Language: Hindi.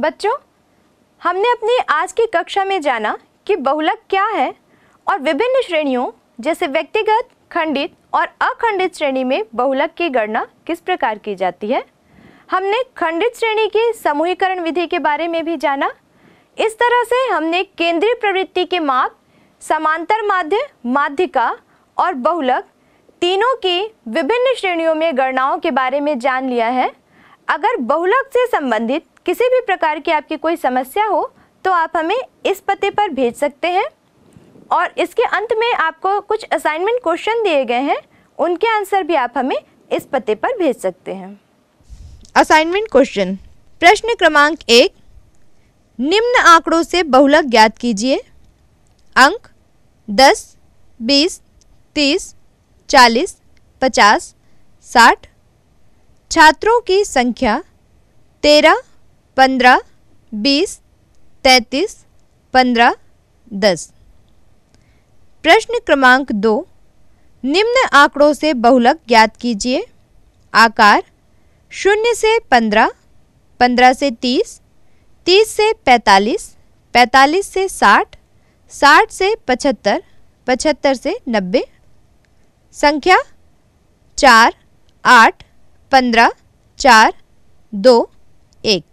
बच्चों हमने अपनी आज की कक्षा में जाना कि बहुलक क्या है और विभिन्न श्रेणियों जैसे व्यक्तिगत खंडित और अखंडित श्रेणी में बहुलक की गणना किस प्रकार की जाती है हमने खंडित श्रेणी की समूहीकरण विधि के बारे में भी जाना इस तरह से हमने केंद्रीय प्रवृत्ति के माप समांतर माध्य माध्यिका और बहुलक तीनों की विभिन्न श्रेणियों में गणनाओं के बारे में जान लिया है अगर बहुलक से संबंधित किसी भी प्रकार की आपकी कोई समस्या हो तो आप हमें इस पते पर भेज सकते हैं और इसके अंत में आपको कुछ असाइनमेंट क्वेश्चन दिए गए हैं उनके आंसर भी आप हमें इस पते पर भेज सकते हैं असाइनमेंट क्वेश्चन प्रश्न क्रमांक एक निम्न आंकड़ों से बहुलक ज्ञात कीजिए अंक दस बीस तीस चालीस पचास साठ छात्रों की संख्या तेरह पंद्रह बीस तैंतीस पंद्रह दस प्रश्न क्रमांक दो निम्न आंकड़ों से बहुलक ज्ञात कीजिए आकार शून्य से पंद्रह पंद्रह से तीस तीस से पैंतालीस पैंतालीस से साठ साठ से पचहत्तर पचहत्तर से नब्बे संख्या चार आठ पंद्रह चार दो एक